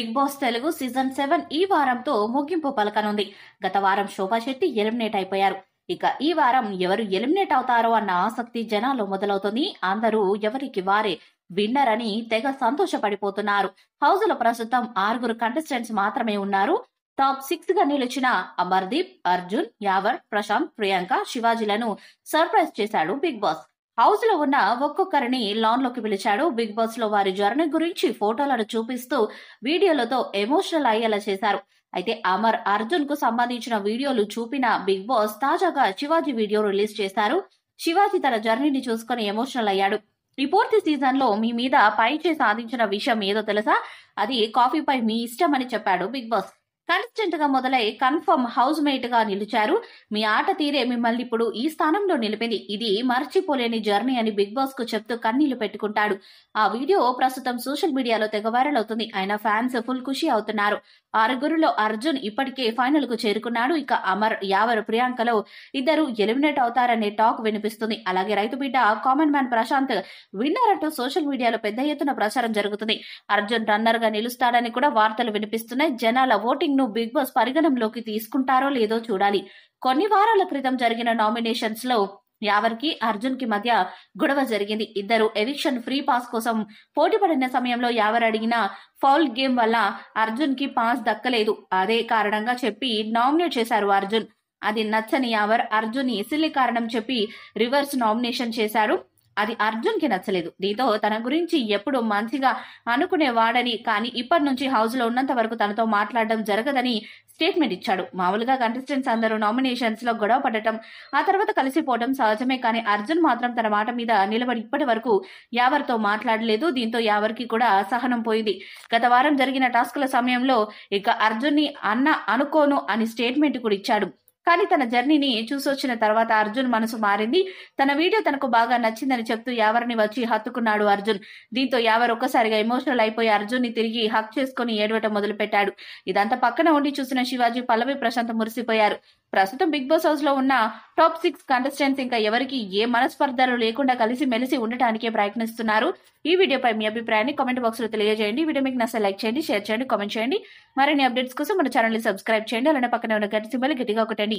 big Boss Telugu season seven ఈ వారంతో ముగింపు పలకనుంది గత వారం శోభా శెట్టి ఎలిమినేట్ అయిపోయారు ఇక ఈ వారం ఎవరు ఎలిమినేట్ అవుతారో అన్న ఆసక్తి జనాలు మొదలవుతుంది అందరూ ఎవరికి వారే విన్నర్ అని తెగ సంతోషపడిపోతున్నారు హౌస్ లో ప్రస్తుతం ఆరుగురు కంటెస్టెంట్స్ మాత్రమే ఉన్నారు టాప్ సిక్స్ గా నిలిచిన అమర్దీప్ అర్జున్ యావర్ ప్రశాంత్ ప్రియాంక శివాజీలను సర్ప్రైజ్ చేశాడు బిగ్ బాస్ హౌస్ లో ఉన్న ఒక్కొక్కరిని లాన్ లోకి పిలిచాడు బిగ్ బాస్ లో వారి జర్నీ గురించి ఫోటోలను చూపిస్తూ వీడియోలతో ఎమోషనల్ అయ్యేలా చేశారు అయితే అమర్ అర్జున్ కు సంబంధించిన వీడియోలు చూపిన బిగ్ బాస్ తాజాగా శివాజీ వీడియో రిలీజ్ చేశారు శివాజీ తన జర్నీని చూసుకుని ఎమోషనల్ అయ్యాడు ఈ పూర్తి సీజన్ లో మీ మీద పైచే సాధించిన విషయం ఏదో తెలుసా అది కాఫీపై మీ ఇష్టం అని చెప్పాడు బిగ్ బాస్ కన్సిస్టెంట్ గా మొదలై కన్ఫర్మ్ హౌస్ మేట్ గా నిలిచారు మీ ఆట తీరే మిమ్మల్ని ఇప్పుడు ఈ స్థానంలో నిలిపింది ఇది మర్చిపోలేని జర్నీ అని బిగ్ బాస్ కు చెప్తూ కన్నీళ్లు పెట్టుకుంటాడు ఆ వీడియో ప్రస్తుతం సోషల్ మీడియాలో తెగ వైరల్ అవుతుంది ఆయన ఫ్యాన్స్ ఫుల్ ఖుషి అవుతున్నారు ఆరుగురులో అర్జున్ ఇప్పటికే ఫైనల్ కు చేరుకున్నాడు ఇక అమర్ యావర్ ప్రియాంకలో ఇద్దరు ఎలిమినేట్ అవుతారనే టాక్ వినిపిస్తుంది అలాగే రైతు బిడ్డ కామన్ మ్యాన్ ప్రశాంత్ విన్నర్ అంటూ సోషల్ మీడియాలో పెద్ద ఎత్తున ప్రచారం జరుగుతుంది అర్జున్ రన్నర్ గా నిలుస్తాడని కూడా వార్తలు వినిపిస్తున్నాయి జనాల ఓటింగ్ ను బిగ్ బాస్ పరిగణంలోకి తీసుకుంటారో లేదో చూడాలి కొన్ని వారాల క్రితం జరిగిన నామినేషన్స్ లో యావర్కి అర్జున్ కి మధ్య గొడవ జరిగింది ఇద్దరు ఎవిక్షన్ ఫ్రీ పాస్ కోసం పోటీ పడిన సమయంలో యావర్ అడిగిన ఫౌల్ గేమ్ వల్ల అర్జున్ కి పాస్ దక్కలేదు అదే కారణంగా చెప్పి నామినేట్ చేశారు అర్జున్ అది నచ్చని యావర్ అర్జున్ ఎసిల్లి కారణం చెప్పి రివర్స్ నామినేషన్ చేశారు అది అర్జున్కి నచ్చలేదు దీంతో తన గురించి ఎప్పుడు మంచిగా అనుకునేవాడని కానీ ఇప్పటి నుంచి హౌస్లో ఉన్నంత వరకు తనతో మాట్లాడడం జరగదని స్టేట్మెంట్ ఇచ్చాడు మామూలుగా కంటెస్టెంట్స్ అందరూ నామినేషన్స్ లో గొడవ పడటం ఆ తర్వాత కలిసిపోవడం సహజమే కానీ అర్జున్ మాత్రం తన మాట మీద నిలబడి ఇప్పటి వరకు ఎవరితో మాట్లాడలేదు దీంతో ఎవరికి కూడా అసహనం పోయింది గత వారం జరిగిన టాస్కుల సమయంలో ఇక అర్జున్ని అన్న అనుకోను అని స్టేట్మెంట్ కూడా ఇచ్చాడు కానీ తన జర్నీని చూసొచ్చిన తర్వాత అర్జున్ మనసు మారింది తన వీడియో తనకు బాగా నచ్చిందని చెప్తూ యావరిని వచ్చి హత్తుకున్నాడు అర్జున్ దీంతో యావర్ ఒక్కసారిగా ఎమోషనల్ అయిపోయి అర్జున్ ని తిరిగి హక్ చేసుకుని ఏడవటం మొదలుపెట్టాడు ఇదంతా పక్కన ఉండి చూసిన శివాజీ పల్లవి ప్రశాంత్ మురిసిపోయారు ప్రస్తుతం బిగ్ బాస్ హౌస్ లో ఉన్న టాప్ సిక్స్ కంటెస్టెంట్స్ ఇంకా ఎవరికి ఏ మనస్పర్ధలు లేకుండా కలిసి మెలిసి ఉండటానికే ప్రయత్నిస్తున్నారు ఈ వీడియోపై మీ అభిప్రాయాన్ని కామెంట్ బాక్స్ లో తెలియజేయండి వీడియో మీకు నచ్చే లైక్ చేయండి షేర్ చేయండి కామెంట్ చేయండి మరిన్ని అప్డేట్స్ కోసం మన ఛానల్ సబ్స్క్రైబ్ చేయండి అలానే పక్కన ఉన్న గట్టి సింబల్ గట్టిగా ఒకటండి